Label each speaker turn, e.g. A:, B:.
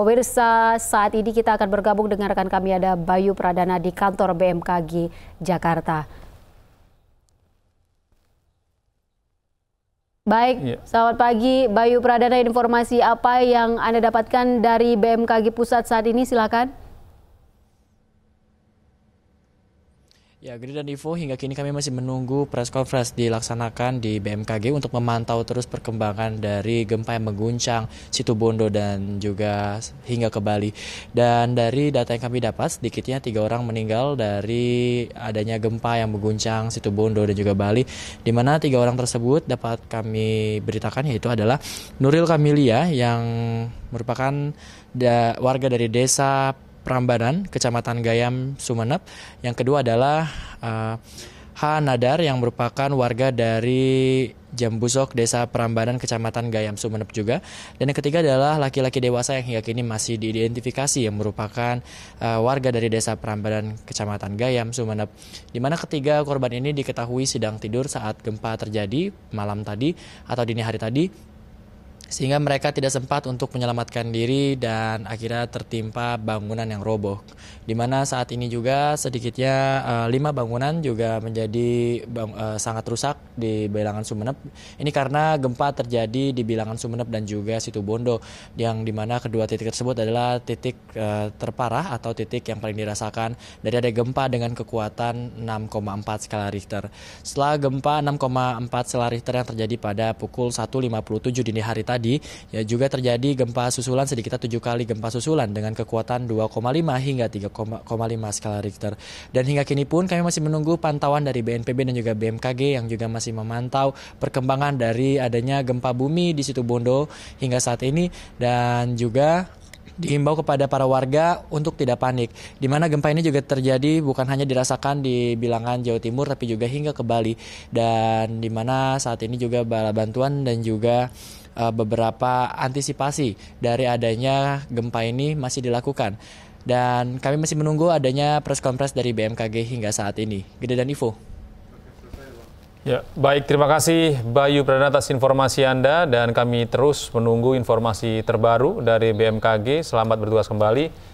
A: Pemirsa, saat ini kita akan bergabung dengan rekan kami ada Bayu Pradana di kantor BMKG Jakarta. Baik, ya. selamat pagi Bayu Pradana. Informasi apa yang Anda dapatkan dari BMKG Pusat saat ini? Silakan. Ya, Gede dan Ivo hingga kini kami masih menunggu press conference dilaksanakan di BMKG untuk memantau terus perkembangan dari gempa yang mengguncang Situbondo dan juga hingga ke Bali. Dan dari data yang kami dapat, sedikitnya tiga orang meninggal dari adanya gempa yang mengguncang Situbondo dan juga Bali, di mana tiga orang tersebut dapat kami beritakan yaitu adalah Nuril Kamilia yang merupakan da warga dari desa Prambanan, Kecamatan Gayam, Sumeneb. Yang kedua adalah uh, H Nadar yang merupakan warga dari Jambusok, Desa Prambanan, Kecamatan Gayam, Sumeneb juga. Dan yang ketiga adalah laki-laki dewasa yang hingga kini masih diidentifikasi yang merupakan uh, warga dari Desa Prambanan, Kecamatan Gayam, Sumeneb. Di mana ketiga korban ini diketahui sedang tidur saat gempa terjadi malam tadi atau dini hari tadi sehingga mereka tidak sempat untuk menyelamatkan diri dan akhirnya tertimpa bangunan yang roboh. Di mana saat ini juga sedikitnya eh, lima bangunan juga menjadi eh, sangat rusak di bilangan Sumeneb. Ini karena gempa terjadi di bilangan Sumeneb dan juga Situbondo yang dimana kedua titik tersebut adalah titik eh, terparah atau titik yang paling dirasakan dari ada gempa dengan kekuatan 6,4 skala Richter. Setelah gempa 6,4 skala Richter yang terjadi pada pukul 1.57 dini hari tadi tadi, ya juga terjadi gempa susulan sedikitnya tujuh kali gempa susulan dengan kekuatan 2,5 hingga 3,5 skala Richter. Dan hingga kini pun kami masih menunggu pantauan dari BNPB dan juga BMKG yang juga masih memantau perkembangan dari adanya gempa bumi di situ Bondo hingga saat ini dan juga diimbau kepada para warga untuk tidak panik. Di mana gempa ini juga terjadi bukan hanya dirasakan di bilangan Jawa Timur tapi juga hingga ke Bali dan di mana saat ini juga bala bantuan dan juga uh, beberapa antisipasi dari adanya gempa ini masih dilakukan. Dan kami masih menunggu adanya press conference dari BMKG hingga saat ini. Gede dan Ivo. Ya, baik terima kasih Bayu Pradana atas informasi Anda dan kami terus menunggu informasi terbaru dari BMKG. Selamat bertugas kembali.